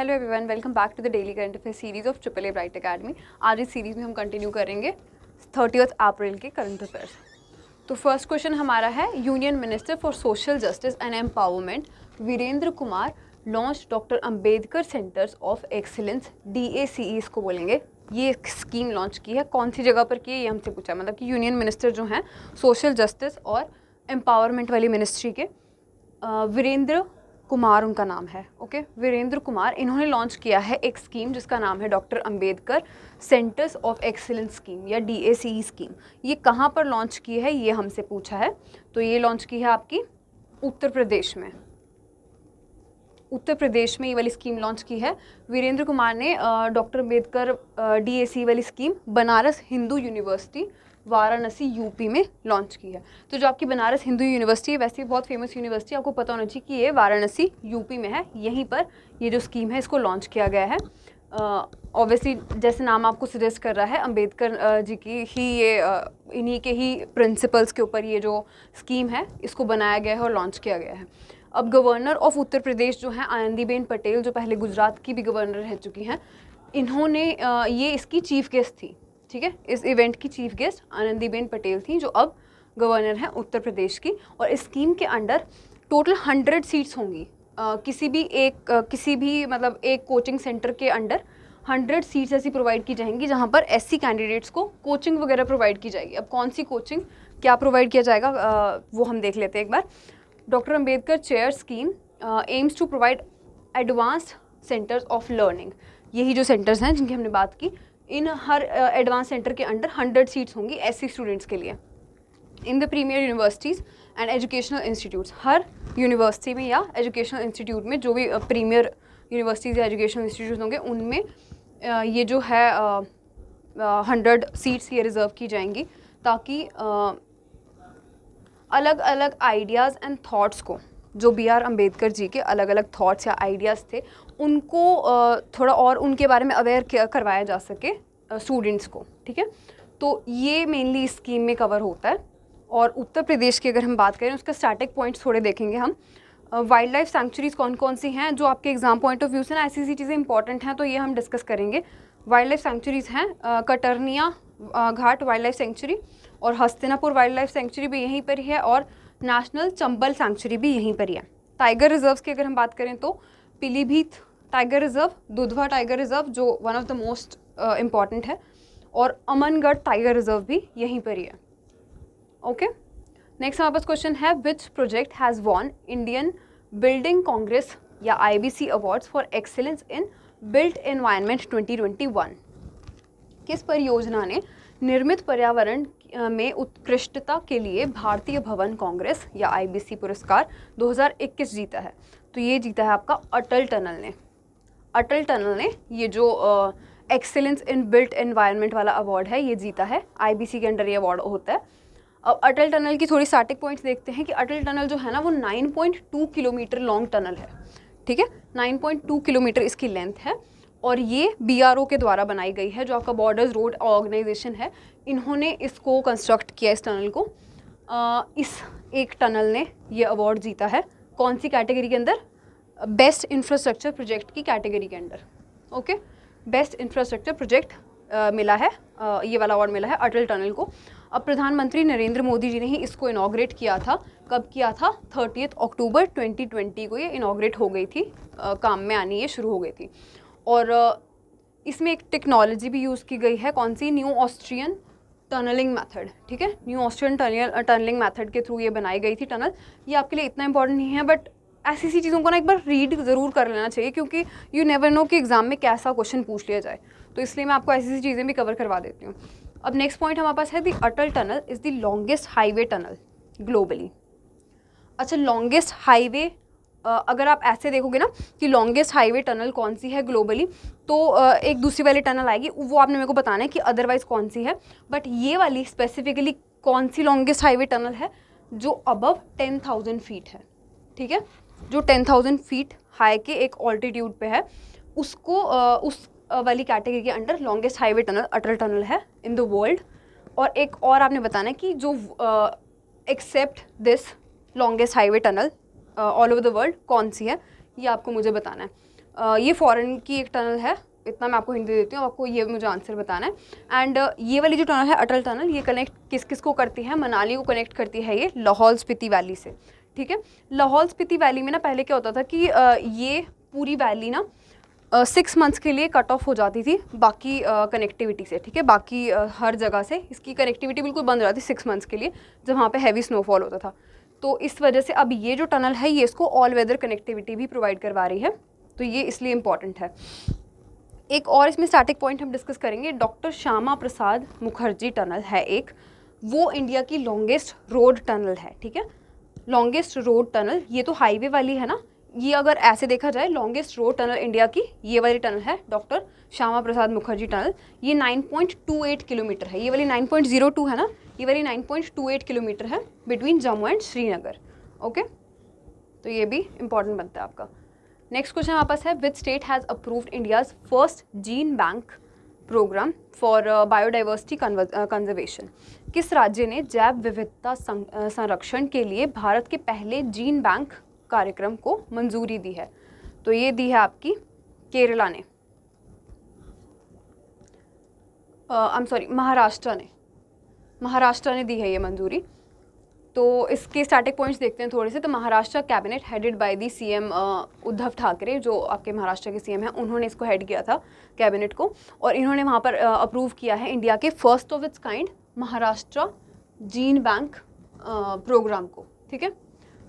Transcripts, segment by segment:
Hello everyone welcome back to the daily current affair series of triple A bright academy आज इस series में हम continue करेंगे thirty April के current affairs तो फर्स्ट क्वेश्चन हमारा है union minister for social justice and empowerment Virendra Kumar launch doctor Ambedkar centres of excellence D A C E इसको बोलेंगे ये स्कीम लॉन्च की है कौन सी जगह पर की है ये हमसे पूछा मतलब कि यूनियन मिनिस्टर जो हैं सोशल जस्टिस और एम्पावरमेंट वाली मिनिस्ट्री के वीरेंद्र कुमार उनका नाम है ओके वीरेंद्र कुमार इन्होंने लॉन्च किया है एक स्कीम जिसका नाम है doctor Ambedkar centres of excellence scheme या डी स्कीम e ये कहाँ पर लॉन्च की है ये हमसे पूछा है तो ये लॉन्च की है आपकी उत्तर प्रदेश में उत्तर प्रदेश में ये वाली स्कीम लॉन्च की है वीरेंद्र कुमार ने डॉक्टर अम्बेडकर डी वाली scheme Banaras Hindu university Varanasi UP में लॉन्च की है तो जो आपकी बनारस हिंदू यूनिवर्सिटी है वैसे बहुत फेमस यूनिवर्सिटी आपको पता होना चाहिए कि ये वाराणसी यूपी में है यहीं पर ये जो स्कीम है इसको लॉन्च किया गया है ऑब्वियसली uh, जैसे नाम आपको सजेस्ट कर रहा है अंबेडकर uh, जी की ही ये uh, इन्हीं के ही प्रिंसिपल्स के ऊपर ये जो स्कीम है इसको बनाया गया है और लॉन्च किया गया है अब गवर्नर ऑफ उत्तर प्रदेश जो है आनंदीबेन पटेल जो पहले गुजरात की भी गवर्नर रह चुकी हैं इन्होंने ये इसकी चीफ गेस्ट थी ठीक है इस इवेंट की चीफ गेस्ट आनंदीबेन पटेल थी जो अब गवर्नर हैं उत्तर प्रदेश की और इस स्कीम के अंडर टोटल हंड्रेड सीट्स होंगी आ, किसी भी एक आ, किसी भी मतलब एक कोचिंग सेंटर के अंडर हंड्रेड सीट्स ऐसी प्रोवाइड की जाएंगी जहाँ पर एस कैंडिडेट्स को कोचिंग वगैरह प्रोवाइड की जाएगी अब कौन सी कोचिंग क्या प्रोवाइड किया जाएगा आ, वो हम देख लेते हैं एक बार doctor Ambedkar chair scheme aims to provide advance centres of learning यही जो सेंटर्स हैं जिनकी हमने बात की इन हर एडवांस सेंटर के अंडर हंड्रेड सीट्स होंगी ऐसी स्टूडेंट्स के लिए in the premier universities and educational institutes हर यूनिवर्सिटी में या एजुकेशनल इंस्टीट्यूट में जो भी प्रीमियर यूनिवर्सिटीज़ या एजुकेशनल इंस्टीट्यूट होंगे उनमें ये जो है हंड्रेड सीट्स ये रिज़र्व की जाएंगी ताकि अलग अलग आइडियाज़ एंड थाट्स को जो बी आर अम्बेडकर जी के अलग अलग थॉट्स या आइडियाज़ थे उनको थोड़ा और उनके बारे में अवेयर करवाया जा सके स्टूडेंट्स को ठीक है तो ये मेनली इस स्कीम में कवर होता है और उत्तर प्रदेश की अगर हम बात करें उसके स्टैटिक पॉइंट्स थोड़े देखेंगे हम वाइल्ड लाइफ सेंचुरीज़ कौन कौन सी हैं जो आपके एग्ज़ाम पॉइंट ऑफ व्यू से ना ऐसी ऐसी चीज़ें इंपॉर्टेंट हैं तो ये हम डिस्कस करेंगे वाइल्ड लाइफ सेंचुरीज़ हैं Katarniaghat wild life sanctuary और हस्तिनापुर वाइल्ड लाइफ सेंचुरी भी यहीं पर ही है और नेशनल चंबल सेंचुरी भी यहीं पर ही है टाइगर रिजर्व की अगर हम बात करें तो Pilibhit tiger reserve Dudhwa tiger reserve जो one of the most important है और अमनगढ़ टाइगर रिजर्व भी यहीं पर ही है ओके नेक्स्ट हमारे पास क्वेश्चन है which project has won Indian building congress या I B C awards for excellence in built twenty twenty one किस परियोजना ने निर्मित पर्यावरण में उत्कृष्टता के लिए भारतीय भवन कांग्रेस या आईबीसी पुरस्कार 2021 जीता है तो ये जीता है आपका अटल टनल ने अटल टनल ने ये जो एक्सेलेंस इन बिल्ट एनवायरनमेंट वाला अवार्ड है ये जीता है आईबीसी के अंडर ये अवार्ड होता है अब अटल टनल की थोड़ी स्टार्टिंग पॉइंट्स देखते हैं कि अटल टनल जो है ना वो 9.2 किलोमीटर लॉन्ग टनल है ठीक है 9.2 किलोमीटर इसकी लेंथ है और ये बीआरओ के द्वारा बनाई गई है जो आपका बॉर्डर्स रोड ऑर्गेनाइजेशन है इन्होंने इसको कंस्ट्रक्ट किया इस टनल को आ, इस एक टनल ने ये अवार्ड जीता है कौन सी कैटेगरी के अंदर बेस्ट इंफ्रास्ट्रक्चर प्रोजेक्ट की कैटेगरी के अंदर ओके बेस्ट इंफ्रास्ट्रक्चर प्रोजेक्ट मिला है आ, ये वाला अवार्ड मिला है अटल टनल को अब प्रधानमंत्री नरेंद्र मोदी जी ने ही इसको इनाग्रेट किया था कब किया था थर्टीथ अक्टूबर 2020 को ये इनाग्रेट हो गई थी आ, काम में आनी ये शुरू हो गई थी और इसमें एक टेक्नोलॉजी भी यूज़ की गई है कौन सी न्यू ऑस्ट्रियन टनलिंग मेथड ठीक है new Austrian tunnel tunnelling method के थ्रू ये बनाई गई थी टनल ये आपके लिए इतना इंपॉर्टेंट नहीं है बट ऐसी ऐसी चीज़ों को ना एक बार रीड ज़रूर कर लेना चाहिए क्योंकि यू नेवर नो कि एग्ज़ाम में कैसा क्वेश्चन पूछ लिया जाए तो इसलिए मैं आपको ऐसी ऐसी चीज़ें भी कवर करवा देती हूँ अब नेक्स्ट पॉइंट हमारे पास है the Atal tunnel is the longest highway tunnel globally अच्छा लॉन्गेस्ट हाईवे अगर आप ऐसे देखोगे ना कि लॉन्गेस्ट हाईवे टनल कौन सी है ग्लोबली तो एक दूसरी वाली टनल आएगी वो आपने मेरे को बताना है कि अदरवाइज़ कौन सी है बट ये वाली स्पेसिफिकली कौन सी लॉन्गेस्ट हाईवे टनल है जो अबव टेन थाउजेंड फीट है ठीक है जो टेन थाउजेंड फीट हाई के एक ऑल्टीट्यूड पे है उसको उस वाली कैटेगरी के under longest highway tunnel Atal tunnel है इन द वर्ल्ड और एक और आपने बताना है कि जो except this longest highway tunnel all over the world कौन सी है ये आपको मुझे बताना है uh, ये फ़ॉरन की एक टनल है इतना मैं आपको हिंदी देती हूँ आपको ये मुझे आंसर बताना है एंड uh, ये वाली जो टनल है अटल टनल ये कनेक्ट किस किस को करती है मनाली को कनेक्ट करती है ये लाहौल स्पिति वैली से ठीक है लाहौल स्पिति वैली में ना पहले क्या होता था कि uh, ये पूरी वैली ना सिक्स uh, मंथ्स के लिए कट ऑफ हो जाती थी बाकी कनेक्टिविटी uh, से ठीक है बाकी uh, हर जगह से इसकी कनेक्टिविटी बिल्कुल बंद हो जाती सिक्स मंथ्स के लिए जब वहाँ पे हैवी स्नोफॉल होता था तो इस वजह से अब ये जो टनल है ये इसको ऑल वेदर कनेक्टिविटी भी प्रोवाइड करवा रही है तो ये इसलिए इम्पॉर्टेंट है एक और इसमें स्टैटिक पॉइंट हम डिस्कस करेंगे डॉक्टर श्यामा प्रसाद मुखर्जी टनल है एक वो इंडिया की लॉन्गेस्ट रोड टनल है ठीक है लॉन्गेस्ट रोड टनल ये तो हाईवे वाली है ना ये अगर ऐसे देखा जाए लॉन्गेस्ट रोड टनल इंडिया की ये वाली टनल है डॉक्टर श्यामा प्रसाद मुखर्जी टनल ये 9.28 किलोमीटर है ये वाली 9.02 है ना ये वाली 9.28 किलोमीटर है between Jammu and Srinagar okay तो ये भी इंपॉर्टेंट बनता है आपका नेक्स्ट क्वेश्चन हमारे पास है which state has approved India's first gene bank programme for biodiversity conservation किस राज्य ने जैव विविधता uh, संरक्षण के लिए भारत के पहले जीन बैंक कार्यक्रम को मंजूरी दी है तो ये दी है आपकी केरला ने आई एम सॉरी महाराष्ट्र ने महाराष्ट्र ने दी है ये मंजूरी तो इसके स्टार्टिंग पॉइंट्स देखते हैं थोड़े से तो Maharashtra cabinet headed by the CM Uddhav Thackeray जो आपके महाराष्ट्र के सीएम हैं उन्होंने इसको हेड किया था कैबिनेट को और इन्होंने वहाँ पर अप्रूव किया है इंडिया के first of its kind Maharashtra gene bank programme को ठीक है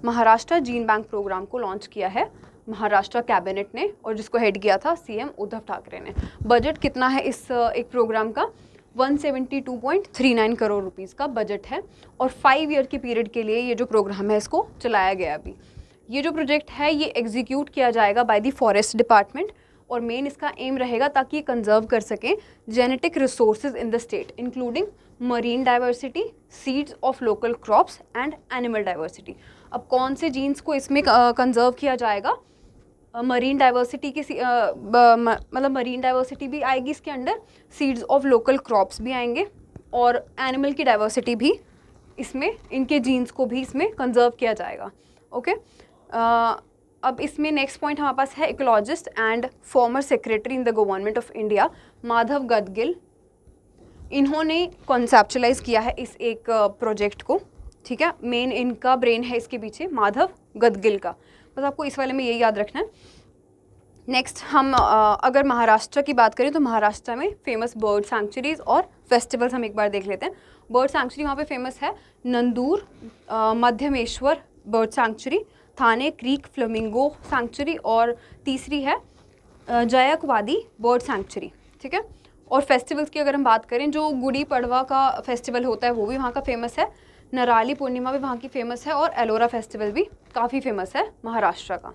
महाराष्ट्र जीन बैंक प्रोग्राम को लॉन्च किया है महाराष्ट्र कैबिनेट ने और जिसको हेड किया था सी उद्धव ठाकरे ने बजट कितना है इस एक प्रोग्राम का 172.39 करोड़ रुपीज़ का बजट है और फाइव ईयर के पीरियड के लिए ये जो प्रोग्राम है इसको चलाया गया अभी ये जो प्रोजेक्ट है ये एग्जीक्यूट किया जाएगा बाय द फॉरेस्ट डिपार्टमेंट और मेन इसका एम रहेगा ताकि ये कंजर्व कर सकें genetic resources in the state including marine diversity seeds of local crops and animal diversity अब कौन से जीन्स को इसमें कंजर्व किया जाएगा मरीन डाइवर्सिटी की मतलब मरीन डाइवर्सिटी भी आएगी इसके under seeds of local crops भी आएंगे और एनिमल की डाइवर्सिटी भी इसमें इनके जीन्स को भी इसमें कंजर्व किया जाएगा ओके uh, अब इसमें नेक्स्ट पॉइंट हमारे पास है ecologist and former secretary in the government of India Madhav Gadgil इन्होंने कॉन्सेप्चुलाइज किया है इस एक प्रोजेक्ट को ठीक है मेन इनका ब्रेन है इसके पीछे माधव गदगिल का बस आपको इस वाले में ये याद रखना है नेक्स्ट हम आ, अगर महाराष्ट्र की बात करें तो महाराष्ट्र में फेमस बर्ड सेंचुरीज और फेस्टिवल्स हम एक बार देख लेते हैं बर्ड सेंचुरी वहाँ पे फेमस है Nandur Madhyameshwar bird sanctuary Thane creek flamingo sanctuary और तीसरी है जयकवादी बर्ड सेंचुरी ठीक है और फेस्टिवल्स की अगर हम बात करें जो गुड़ी पड़वा का फेस्टिवल होता है वो भी वहाँ का फेमस है नराली पूर्णिमा भी वहाँ की फ़ेमस है और एलोरा फेस्टिवल भी काफ़ी फेमस है महाराष्ट्र का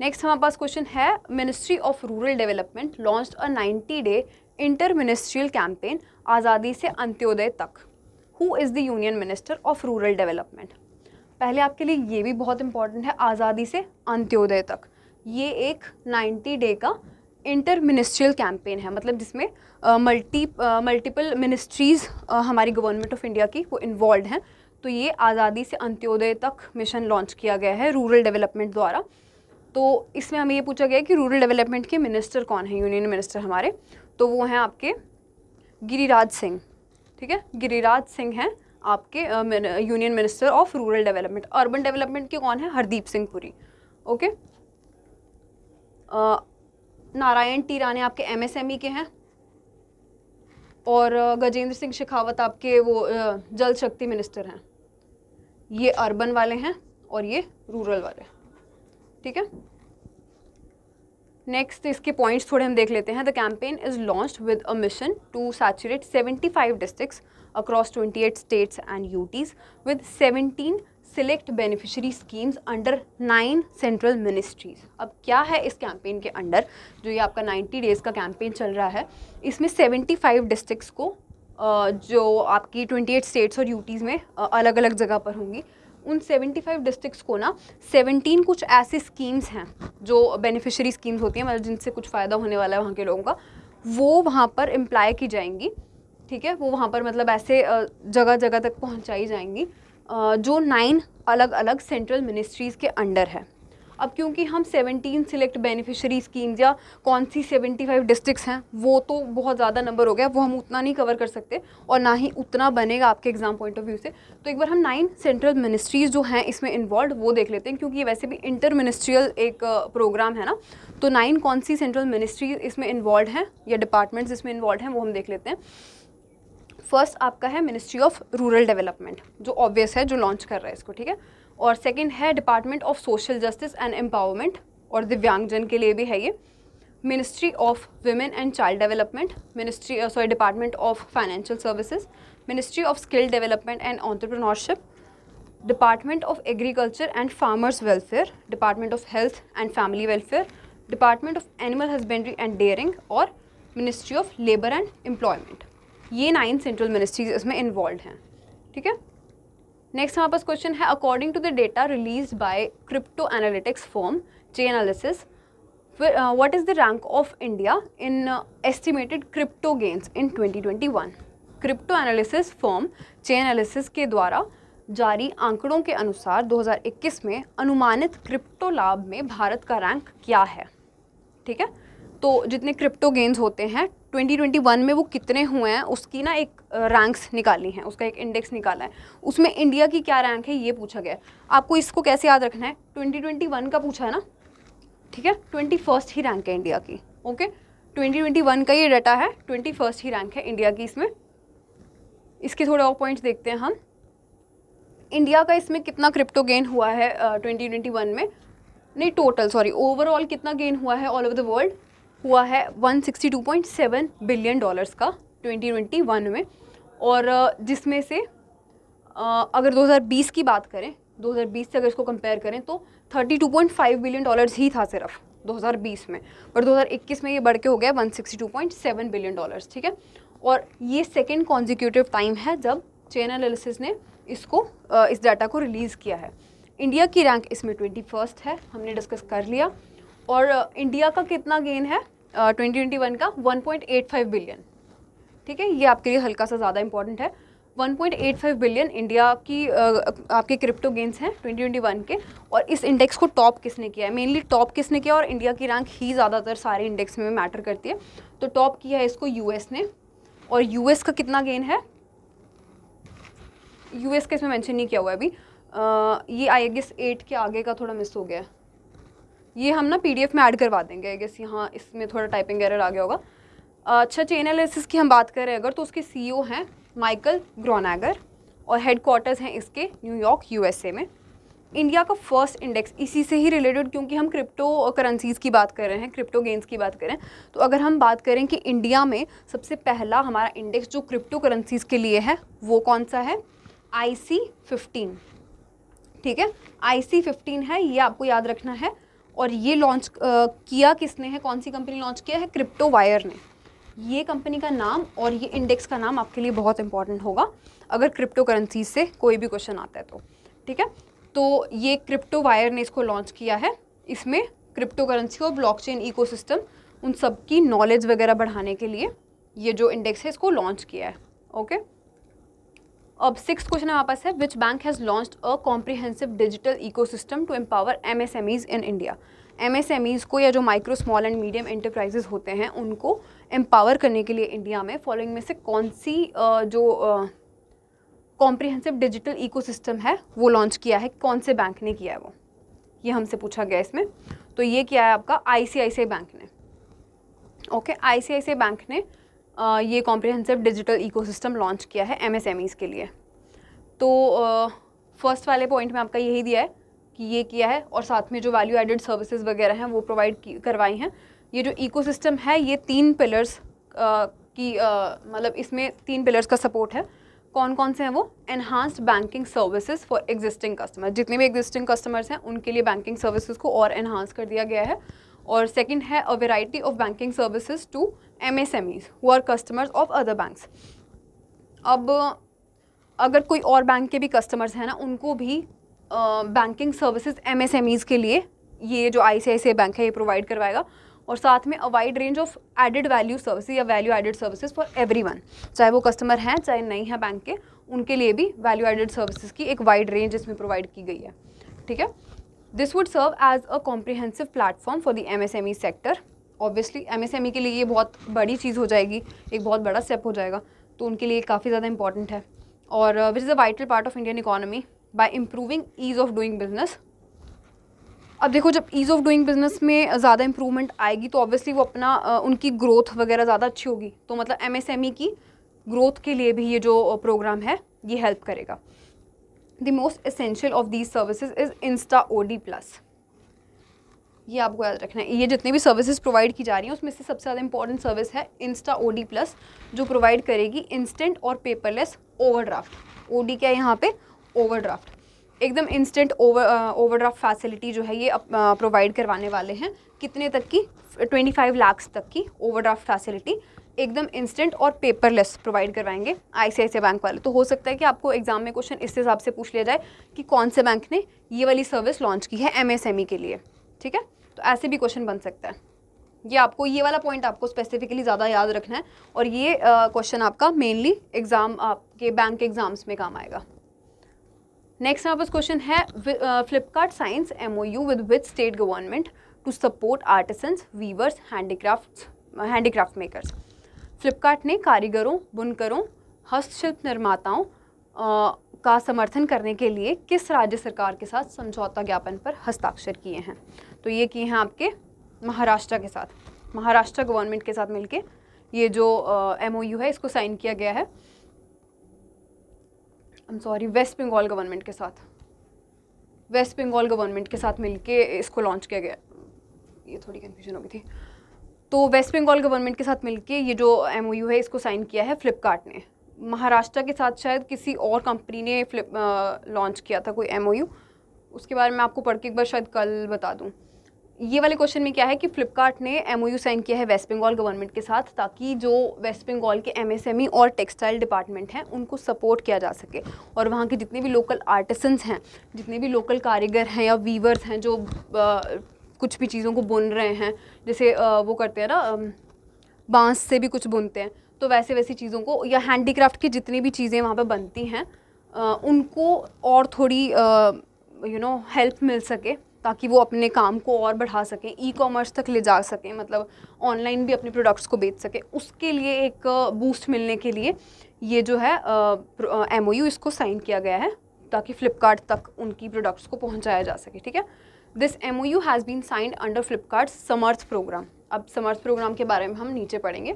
नेक्स्ट हमारे पास क्वेश्चन है ministry of rural development launch a 90 day inter ministerial campaign आज़ादी से अंत्योदय तक who is the union minister of rural development पहले आपके लिए ये भी बहुत इंपॉर्टेंट है आज़ादी से अंत्योदय तक ये एक 90 डे का इंटर मिनिस्ट्रियल कैंपेन है मतलब जिसमें मल्टी मल्टीपल मिनिस्ट्रीज़ हमारी गवर्नमेंट ऑफ इंडिया की वो इन्वॉल्व हैं तो ये आज़ादी से अंत्योदय तक मिशन लॉन्च किया गया है रूरल डेवलपमेंट द्वारा तो इसमें हमें ये पूछा गया कि रूरल डेवलपमेंट के मिनिस्टर कौन है यूनियन मिनिस्टर हमारे तो वो हैं आपके गिरिराज सिंह ठीक है गिरिराज सिंह हैं आपके union minister of rural development urban development के कौन है हरदीप सिंह पुरी ओके नारायण टी राणे आपके एमएसएमई e के हैं और गजेंद्र सिंह शेखावत आपके वो जल शक्ति मिनिस्टर हैं ये अर्बन वाले हैं और ये रूरल वाले ठीक है नेक्स्ट इसके पॉइंट्स थोड़े हम देख लेते हैं the campaign is launch with a mission to saturate 75 districts across 28 states and UTs with 17 select beneficiary schemes under nine central ministries अब क्या है इस कैंपेन के अंडर जो ये आपका 90 डेज़ का कैंपेन चल रहा है इसमें 75 डिस्ट्रिक्ट को जो आपकी 28 स्टेट्स और यूटीज़ में अलग अलग जगह पर होंगी उन 75 डिस्ट्रिक्स को ना 17 कुछ ऐसी स्कीम्स हैं जो बेनिफिशरी स्कीम्स होती हैं मतलब जिनसे कुछ फ़ायदा होने वाला है वहाँ के लोगों का वो वहाँ पर इम्प्लाई की जाएंगी ठीक है वो वहाँ पर मतलब ऐसे जगह जगह तक पहुँचाई जाएंगी जो नाइन अलग अलग सेंट्रल मिनिस्ट्रीज़ के अंडर है अब क्योंकि हम 17 सिलेक्ट बेनिफिशरी स्कीम्स या कौन सी 75 डिस्ट्रिक्ट्स हैं वो तो बहुत ज़्यादा नंबर हो गया वो हम उतना नहीं कवर कर सकते और ना ही उतना बनेगा आपके एग्ज़ाम पॉइंट ऑफ व्यू से तो एक बार हम नाइन सेंट्रल मिनिस्ट्रीज़ जो हैं इसमें इन्वॉल्व वो देख लेते हैं क्योंकि ये वैसे भी इंटर मिनिस्ट्रियल एक प्रोग्राम है ना तो नाइन कौन सी सेंट्रल मिनिस्ट्रीज इसमें इन्वॉल्व हैं या डिपार्टमेंट्स इसमें इन्वॉल्व हैं वो हम देख लेते हैं फर्स्ट आपका है मिनिस्ट्री ऑफ रूरल डेवलपमेंट जो ऑब्वियस है जो लॉन्च कर रहा है इसको ठीक है और सेकेंड है department of social justice and empowerment और दिव्यांगजन के लिए भी है ये ministry of women and child development ministry sorry department of financial services ministry of skill development and entrepreneurship department of agriculture and farmers welfare department of health and family welfare department of animal husbandry and dairying और ministry of labour and employment ये nine central ministries इसमें involve हैं ठीक है next हमारे पास question है according to the data release by crypto analytics firm Chainalysis what is the rank of India in estimated crypto gains in in 2021? Crypto analysis firm Chainalysis के द्वारा जारी आंकड़ों के अनुसार 2021 में अनुमानित क्रिप्टो लाभ में भारत का रैंक क्या है ठीक है तो जितने क्रिप्टो गेंस होते हैं 2021 में वो कितने हुए हैं उसकी ना एक रैंक्स निकाली हैं उसका एक इंडेक्स निकाला है उसमें इंडिया की क्या रैंक है ये पूछा गया है आपको इसको कैसे याद रखना है 2021 का पूछा है ना ठीक है ट्वेंटी ही रैंक है इंडिया की ओके ट्वेंटी का ये डाटा है ट्वेंटी ही रैंक है इंडिया की इसमें इसके थोड़े और पॉइंट्स देखते हैं हम इंडिया का इसमें कितना क्रिप्टो गेन हुआ है ट्वेंटी uh, में नहीं टोटल सॉरी ओवरऑल कितना गेन हुआ है ऑल ओवर द वर्ल्ड हुआ है 162.7 बिलियन डॉलर्स का 2021 में और जिसमें से अगर 2020 की बात करें 2020 से अगर इसको कंपेयर करें तो 32.5 बिलियन डॉलर्स ही था सिर्फ 2020 में बट 2021 में ये बढ़ के हो गया 162.7 बिलियन डॉलर्स ठीक है और ये सेकेंड कॉन्जिक्यूटिव टाइम है जब चेन एनालिसिस ने इसको इस डाटा को रिलीज़ किया है इंडिया की रैंक इसमें ट्वेंटी फर्स्ट है हमने डिस्कस कर लिया और इंडिया का कितना गेन है ट्वेंटी ट्वेंटी वन का one point eight five billion ठीक है ये आपके लिए हल्का सा ज़्यादा इंपॉर्टेंट है 1.85 बिलियन इंडिया की uh, आपके क्रिप्टो गेंस हैं 2021 के और इस इंडेक्स को टॉप किसने किया है मेनली टॉप किसने किया और इंडिया की रैंक ही ज़्यादातर सारे इंडेक्स में मैटर करती है तो टॉप किया है इसको यूएस ने और यूएस का कितना गेन है यूएस का इसमें मैंशन नहीं किया हुआ है अभी uh, ये आई गेस एट के आगे का थोड़ा मिस हो गया है ये हम ना पीडीएफ में ऐड करवा देंगे आई गेस यहाँ इसमें थोड़ा टाइपिंग एरर आ गया होगा अच्छा चेन एनालिसिस की हम बात करें अगर तो उसके सीईओ e हैं माइकल ग्रोनागर और हेड क्वार्टर्स हैं इसके न्यूयॉर्क यूएसए में इंडिया का फर्स्ट इंडेक्स इसी से ही रिलेटेड क्योंकि हम क्रिप्टो करेंसीज़ की बात कर रहे हैं क्रिप्टो गेंस की बात करें तो अगर हम बात करें कि इंडिया में सबसे पहला हमारा इंडेक्स जो क्रिप्टो करेंसीज़ के लिए है वो कौन सा है आई सी फिफ्टीन ठीक है आई सी फिफ्टीन है ये आपको याद रखना है और ये लॉन्च किया किसने है कौन सी कंपनी लॉन्च किया है क्रिप्टो वायर ने ये कंपनी का नाम और ये इंडेक्स का नाम आपके लिए बहुत इंपॉर्टेंट होगा अगर क्रिप्टो करेंसी से कोई भी क्वेश्चन आता है तो ठीक है तो ये क्रिप्टो वायर ने इसको लॉन्च किया है इसमें क्रिप्टो करेंसी और ब्लॉकचेन इकोसिस्टम उन सब की नॉलेज वगैरह बढ़ाने के लिए ये जो इंडेक्स है इसको लॉन्च किया है ओके अब सिक्स क्वेश्चन हमारे पास है which bank has launch a comprehensive digital ecosystem to empower MSMEs in India MSMEs को या जो micro small and medium enterprises होते हैं उनको एम्पावर करने के लिए इंडिया में फॉलोइंग में से कौन सी जो कॉम्प्रिहेंसिव डिजिटल सिस्टम है वो लॉन्च किया है कौन से बैंक ने किया है वो ये हमसे पूछा गया इसमें तो ये किया है आपका आई बैंक ने ओके okay, आई बैंक ने ये कॉम्प्रिहेंसिव डिजिटल इकोसिस्टम लॉन्च किया है एमएसएमईज़ के लिए तो फर्स्ट वाले पॉइंट में आपका यही दिया है कि ये किया है और साथ में जो वैल्यू एडेड सर्विसेज वगैरह हैं वो प्रोवाइड करवाई हैं ये जो इकोसिस्टम है ये तीन पिलर्स की मतलब इसमें तीन पिलर्स का सपोर्ट है कौन कौन से हैं वो enhanced banking services for existing customer जितने भी एग्जिस्टिंग कस्टमर्स हैं उनके लिए बैंकिंग सर्विसेज को और एनहांस कर दिया गया है और सेकंड है a variety of banking services to MSMEs who are customers of other banks अब अगर कोई और बैंक के भी कस्टमर्स हैं ना उनको भी बैंकिंग सर्विसेज एमएसएमईज के लिए ये जो आई बैंक है ये प्रोवाइड करवाएगा और साथ में a wide range of added value service या value added services for everyone चाहे वो कस्टमर हैं चाहे नहीं हैं बैंक के उनके लिए भी वैल्यू एडेड सर्विसेज की एक वाइड रेंज इसमें प्रोवाइड की गई है ठीक है this would serve as a comprehensive platform for the MSME sector obviously MSME के लिए ये बहुत बड़ी चीज़ हो जाएगी एक बहुत बड़ा स्टेप हो जाएगा तो उनके लिए काफ़ी ज़्यादा इंपॉर्टेंट है और which is a vital part of Indian economy by improving ease of doing business अब देखो जब ईज़ ऑफ डूइंग बिजनेस में uh, ज़्यादा इंप्रूवमेंट आएगी तो ऑब्वियसली वो अपना uh, उनकी ग्रोथ वगैरह ज़्यादा अच्छी होगी तो मतलब एमएसएमई e की ग्रोथ के लिए भी ये जो प्रोग्राम uh, है ये हेल्प करेगा the most essential of these services is insta O D plus ये आपको याद रखना है ये जितने भी सर्विसेज प्रोवाइड की जा रही हैं उसमें से सबसे ज़्यादा इंपॉर्टेंट सर्विस है इंस्टा ओ डी प्लस जो प्रोवाइड करेगी इंस्टेंट और पेपरलेस ओवरड्राफ्ट ओ डी क्या है यहाँ पे ओवरड्राफ्ट एकदम इंस्टेंट ओवर ओवरड्राफ्ट फैसिलिटी जो है ये प्रोवाइड करवाने वाले हैं कितने तक की ट्वेंटी फाइव लाख्स तक की ओवरड्राफ्ट फैसिलिटी एकदम इंस्टेंट और पेपरलेस प्रोवाइड करवाएंगे सी बैंक वाले तो हो सकता है कि आपको एग्जाम में क्वेश्चन इस हिसाब से पूछ लिया जाए कि कौन से बैंक ने ये वाली सर्विस लॉन्च की है एमएसएमई e के लिए ठीक है तो ऐसे भी क्वेश्चन बन सकता है ये आपको ये वाला पॉइंट आपको स्पेसिफिकली ज़्यादा याद रखना है और ये क्वेश्चन uh, आपका मेनली एग्ज़ाम आपके बैंक एग्ज़ाम्स में काम आएगा नेक्स्ट हमारे पास क्वेश्चन है Flipkart signs M O U with with state government to support artisans weavers handicraft handicraft makers Flipkart ने कारीगरों बुनकरों हस्तशिल्प निर्माताओं का समर्थन करने के लिए किस राज्य सरकार के साथ समझौता ज्ञापन पर हस्ताक्षर किए हैं तो ये किए हैं आपके महाराष्ट्र के साथ महाराष्ट्र गवर्नमेंट के साथ मिलके ये जो एम uh, है इसको साइन किया गया है I am sorry West Bengal government के साथ वेस्ट बंगाल गवर्नमेंट के साथ मिलके इसको लॉन्च किया गया ये थोड़ी कन्फ्यूजन हो गई थी तो वेस्ट बंगाल गवर्नमेंट के साथ मिलकर ये जो एम है इसको साइन किया है फ्लिपकार्ट ने महाराष्ट्र के साथ शायद किसी और कंपनी ने फ्लिप लॉन्च किया था कोई एम उसके बारे में आपको पढ़ के एक बार शायद कल बता दूँ ये वाले क्वेश्चन में क्या है कि फ्लिपकार्ट ने एम साइन किया है वेस्ट बंगाल गवर्नमेंट के साथ ताकि जो वेस्ट बंगाल के एम e और टेक्सटाइल डिपार्टमेंट हैं उनको सपोर्ट किया जा सके और वहाँ के जितने भी लोकल आर्टिसंस हैं जितने भी लोकल कारीगर हैं या वीवर्स हैं जो कुछ भी चीज़ों को बुन रहे हैं जैसे वो करते हैं ना बांस से भी कुछ बुनते हैं तो वैसे वैसी चीज़ों को या हैंडीक्राफ्ट की जितनी भी चीज़ें वहाँ पर बनती हैं उनको और थोड़ी यू नो हेल्प मिल सके ताकि वो अपने काम को और बढ़ा सकें ई कॉमर्स तक ले जा सकें मतलब ऑनलाइन भी अपने प्रोडक्ट्स को बेच सकें उसके लिए एक बूस्ट मिलने के लिए ये जो है एम इसको साइन किया गया है ताकि फ्लिपकार्ट तक उनकी प्रोडक्ट्स को पहुंचाया जा सके ठीक है this M O U has been signed under Flipkart Samarth program अब समर्थ प्रोग्राम के बारे में हम नीचे पढ़ेंगे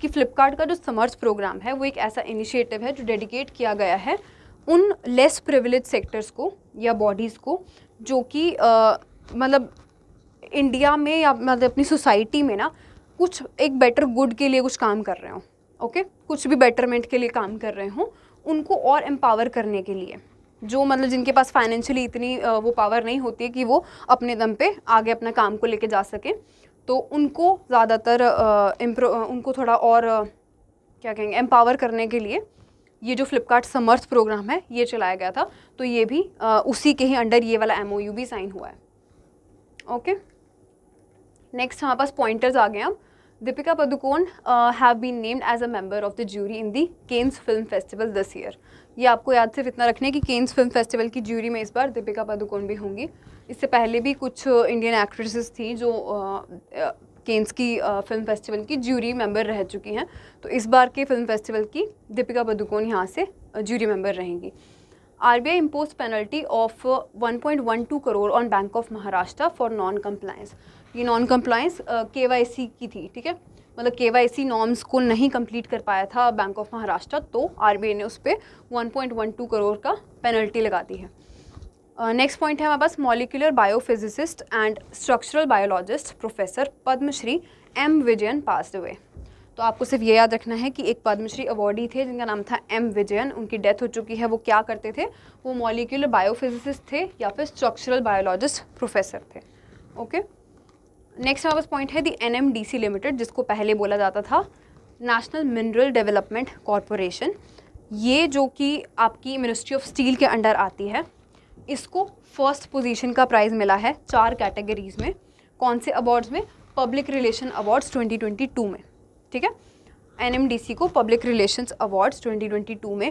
कि फ्लिपकार्ट का जो समर्थ प्रोग्राम है वो एक ऐसा इनिशिएटिव है जो डेडिकेट किया गया है उन लेस प्रिविलेज सेक्टर्स को या बॉडीज़ को जो कि मतलब इंडिया में या मतलब अपनी सोसाइटी में ना कुछ एक बेटर गुड के लिए कुछ काम कर रहे हों ओके okay? कुछ भी बेटरमेंट के लिए काम कर रहे हों उनको और एम्पावर करने के लिए जो मतलब जिनके पास फाइनेंशियली इतनी वो पावर नहीं होती है कि वो अपने दम पे आगे अपना काम को लेके जा सकें तो उनको ज़्यादातर इम्प्रो उनको थोड़ा और क्या कहेंगे एम्पावर करने के लिए ये जो फ्लिपकार्ट समर्थ प्रोग्राम है ये चलाया गया था तो ये भी उसी के ही अंडर ये वाला एम भी साइन हुआ है ओके नेक्स्ट हमारे पास पॉइंटर्स आ गए अब Deepika Padukone have been named as a member of the jury in the Cannes film festival this year ये आपको याद सिर्फ इतना रखना है कि केन्स फिल्म फेस्टिवल की ज्यूरी में इस बार दीपिका पादुकोण भी होंगी इससे पहले भी कुछ इंडियन एक्ट्रेसेस थी जो केन्स की फिल्म फेस्टिवल की ज्यूरी मेंबर रह चुकी हैं तो इस बार के फिल्म फेस्टिवल की दीपिका पादुकोण यहाँ से ज्यूरी मेंबर रहेंगी R B I impose penalty of 1.12 crore on bank of Maharashtra for non compliance ये non compliance K Y C की थी ठीक है मतलब के नॉर्म्स को नहीं कंप्लीट कर पाया था बैंक ऑफ महाराष्ट्र तो आर ने उस पर वन करोड़ का पेनल्टी लगा दी है नेक्स्ट uh, पॉइंट है हमारे पास molecular biophysicist and structural biologist professor Padmashri M Vijayan passed away तो आपको सिर्फ ये याद रखना है कि एक पद्मश्री अवार्डी थे जिनका नाम था एम विजयन उनकी डेथ हो चुकी है वो क्या करते थे वो मॉलिकुलर बायोफिजिसिस्ट थे या फिर स्ट्रक्चरल बायोलॉजिस्ट प्रोफेसर थे ओके okay? नेक्स्ट हमारे पास पॉइंट है दी एन लिमिटेड जिसको पहले बोला जाता था नेशनल मिनरल डेवलपमेंट कॉरपोरेशन ये जो कि आपकी मिनिस्ट्री ऑफ स्टील के अंडर आती है इसको फर्स्ट पोजीशन का प्राइज़ मिला है चार कैटेगरीज में कौन से अवार्ड्स में पब्लिक रिलेशन अवार्ड्स 2022 में ठीक है एनएमडीसी को पब्लिक रिलेशंस अवार्ड्स 2022 में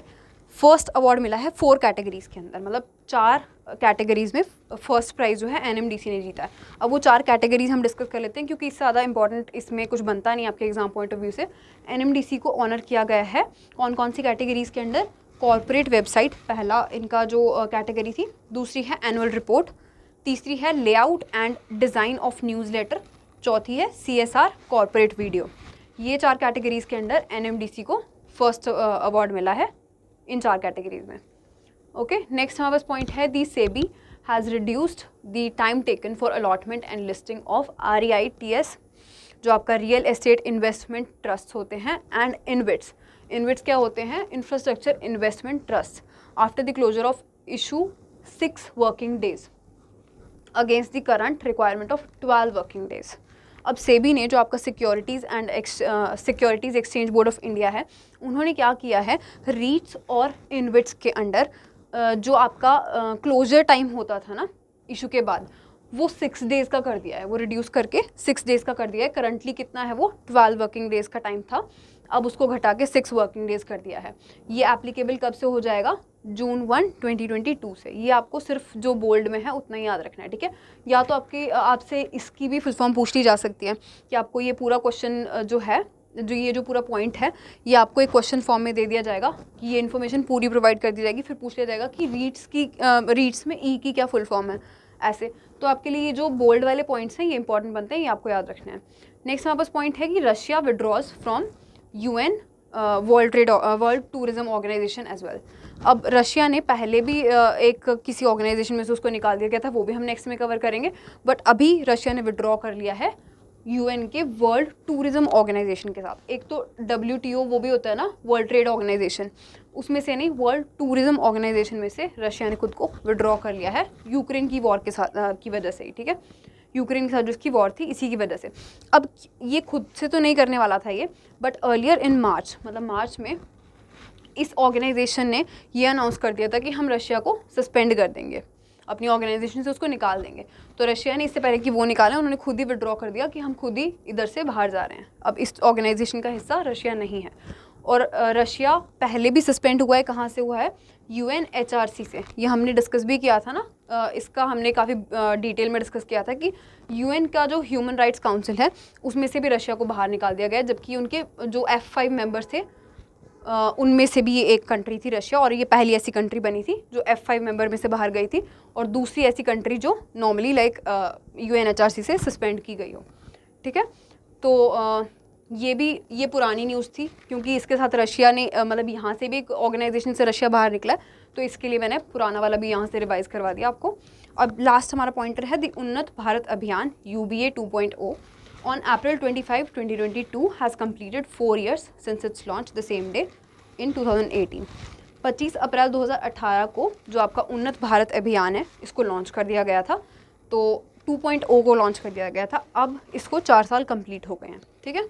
फर्स्ट अवार्ड मिला है फोर कैटेगरीज़ के अंदर मतलब चार कैटेगरीज़ में फर्स्ट प्राइज़ जो है एनएमडीसी ने जीता है अब वो चार कैटेगरीज़ हम डिस्कस कर लेते हैं क्योंकि इससे ज़्यादा इंपॉर्टेंट इसमें कुछ बनता नहीं आपके एग्ज़ाम पॉइंट ऑफ व्यू से एनएमडीसी को ऑनर किया गया है कौन कौन सी कैटेगरीज़ के अंडर कॉरपोरेट वेबसाइट पहला इनका जो कैटेगरी थी दूसरी है एनुअल रिपोर्ट तीसरी है layout and design of newsletter चौथी है C S R corporate video ये चार कैटेगरीज़ के अंडर एन को फर्स्ट अवार्ड मिला है इन चार कैटेगरीज़ में okay next hamare paas point hai the sebi has reduced the time taken for allotment and I T S जो आपका रियल एस्टेट इन्वेस्टमेंट ट्रस्ट होते हैं एंड इनविट्स इनविट्स क्या होते हैं infrastructure investment trust after the closure of issue six working days against the current requirement of twelve working days अब SEBI ने जो आपका securities and securities exchange board of India है उन्होंने क्या किया है रीट्स और इनविट्स के अंडर जो आपका क्लोजर टाइम होता था ना इशू के बाद वो सिक्स डेज़ का कर दिया है वो रिड्यूस करके सिक्स डेज़ का कर दिया है करंटली कितना है वो ट्वेल्व वर्किंग डेज़ का टाइम था अब उसको घटा के सिक्स वर्किंग डेज़ कर दिया है ये एप्लीकेबल कब से हो जाएगा June one twenty twenty two से ये आपको सिर्फ जो बोल्ड में है उतना ही याद रखना है ठीक है या तो आपकी आपसे इसकी भी फुल फॉर्म पूछ ली जा सकती है कि आपको ये पूरा क्वेश्चन जो है जो ये जो पूरा पॉइंट है ये आपको एक क्वेश्चन फॉर्म में दे दिया जाएगा कि ये इन्फॉर्मेशन पूरी प्रोवाइड कर दी जाएगी फिर पूछ लिया जाएगा कि रीड्स की रीड्स में ई e की क्या फुल फॉर्म है ऐसे तो आपके लिए ये जो बोल्ड वाले पॉइंट्स हैं ये इंपॉर्टेंट बनते हैं ये आपको याद रखना है नेक्स्ट हमारे पास पॉइंट है कि Russia withdraws from U N world trade world tourism organisation as well अब रशिया ने पहले भी uh, एक किसी ऑर्गेनाइजेशन में से उसको निकाल दिया गया था वो भी हम नेक्स्ट में कवर करेंगे बट अभी रशिया ने विड्रॉ कर लिया है यूएन के वर्ल्ड टूरिज्म ऑर्गेनाइजेशन के साथ एक तो डब्ल्यू वो भी होता है ना वर्ल्ड ट्रेड ऑर्गेनाइजेशन उसमें से नहीं वर्ल्ड टूरिज्म ऑर्गेनाइजेशन में से रशिया ने खुद को विड्रॉ कर लिया है यूक्रेन की वॉर के साथ आ, की वजह से ही ठीक है यूक्रेन के साथ जो उसकी वॉर थी इसी की वजह से अब ये खुद से तो नहीं करने वाला था ये बट अर्लियर इन मार्च मतलब मार्च में इस ऑर्गेनाइजेशन ने ये अनाउंस कर दिया था कि हम रशिया को सस्पेंड कर देंगे अपनी ऑर्गेनाइजेशन से उसको निकाल देंगे तो रशिया ने इससे पहले कि वो निकाले उन्होंने खुद ही विड्रॉ कर दिया कि हम खुद ही इधर से बाहर जा रहे हैं अब इस ऑर्गेनाइजेशन का हिस्सा रशिया नहीं है और रशिया पहले भी सस्पेंड हुआ है कहाँ से हुआ है U N H R C से ये हमने डिस्कस भी किया था ना इसका हमने काफ़ी डिटेल में डिस्कस किया था कि यू एन का जो ह्यूमन राइट्स काउंसिल है उसमें से भी रशिया को बाहर निकाल दिया गया जबकि उनके जो एफ़ फाइव मेम्बर्स थे उनमें से भी एक कंट्री थी रशिया और ये पहली ऐसी कंट्री बनी थी जो एफ फाइव मेम्बर में से बाहर गई थी और दूसरी ऐसी कंट्री जो normally like U N H R C से सस्पेंड की गई हो ठीक है तो आ, ये भी ये पुरानी न्यूज़ थी क्योंकि इसके साथ रशिया ने मतलब यहाँ से भी एक ऑर्गेनाइजेशन से रशिया बाहर निकला तो इसके लिए मैंने पुराना वाला भी यहाँ से रिवाइज करवा दिया आपको अब लास्ट हमारा पॉइंटर है दी Unnat Bharat Abhiyan U B A two point O on April 25, 2022 has completed four years since its launch the same day in 2018. 25 April 2018 को जो आपका उन्नत भारत अभियान है इसको लॉन्च कर दिया गया था तो 2.0 को लॉन्च कर दिया गया था अब इसको चार साल कंप्लीट हो गए हैं ठीक है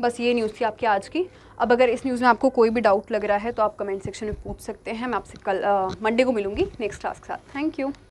बस ये न्यूज़ थी आपकी आज की अब अगर इस न्यूज़ में आपको कोई भी डाउट लग रहा है तो आप कमेंट सेक्शन में पूछ सकते हैं मैं आपसे कल मंडे को मिलूँगी नेक्स्ट क्लास के साथ थैंक यू